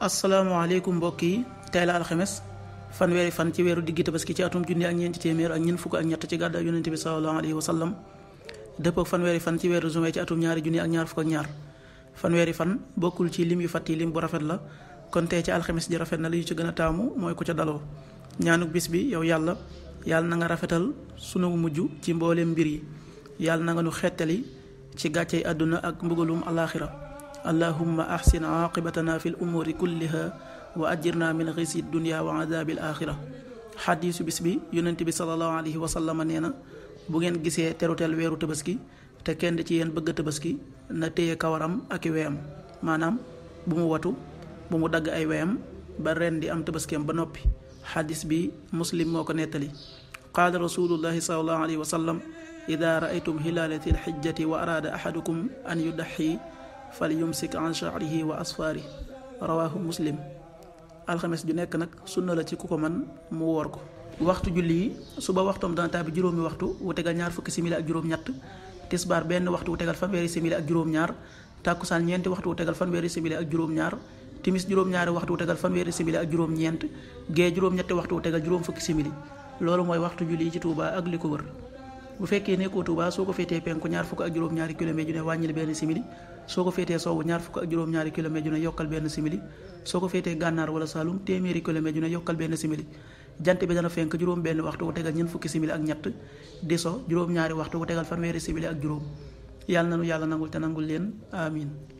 asalaamaaleykum mbokk yi tey la alxames fanweeri fan ci weeru diggi tabaski ci atum junni ak ñeenti téeméer ak ñeent fukk ak ñett ci gàddaay yonente bi sallallahu alayhi wa sallam dëpp ak fanweeri fan ci weeru juin ci atum ñaari junni ak ñaar fukk ak ñaar fanweeri fan bokkul ci lim yu fàtti lim bu rafet la kon tey ci alxames ji rafet na li ci gën a taamu mooy ku ca daloo ñaanuk bis bi yow yàlla yàlla na nga rafetal sunu mujj ci mbooleem mbir yi yàlla na nga nu xettali ci gàccey àdduna ak mbugalum alaaxira اللهم أحسن عاقبتنا في الأمور كلها وأجرنا من غيث الدنيا وعذاب الآخرة xadiisu bis bi yonent bi sallallahu alayhi wa sallam nee na bu ngeen gisee teruteel weeru tabaski te kenn ci yéen bëgg tabaski na téye kawaram ak weyam maanaam bu mu watu bu mu dagg ay weyam ba ren di am tabaskiyam ba noppi xadis bi muslim moo ko nettali qaala rasulullahi sallallahu alayhi wa sallam ida raaytum hilalati alxijjati wa araada ahadukum an yudaxi fal yumsik an sha'rihi wa asfaari rawaahu muslim alxames ju nekk nag sunna la ci ku ko man mu woor ko waxtu julli yi suba waxtoom dana tàbbi juróomi waxtu wu tegal ñaar fukki simili ak juróom ñett tisbaar benn waxtu wu tegal fanweeri juróom ñaar tàkkusaan ñeenti waxtu wu tegal fanweeri simili ak juróom ñaar timis juróom-ñaari waxtu wu tegal fanweeri simili ak juróom ñeent gee juróom-ñetti waxtu wu tegal juróom fukki simili loolu mooy waxtu julli yi ci tuubaa ak li ko wër bu fekkee nekkoo Touba soo ko féetee penku ñaar fukk ak juróom-ñaari kilomètres yu ne wàññil benn simili soo ko féetee sowwu ñaar fukk ak juróom-ñaari kilomètres yu ne yokkal benn simili ko féetee gànnaar wala Saalum téeméeri kilomètres yu ne yokkal benn simili jant bi dana fenk juróom benn waxtu wu tegal ñeent fukki simili ak ñett di so juróom-ñaari waxtu ko tegal fanweeri simili ak juróom yàlla nanu yàlla nangul te nangul leen amin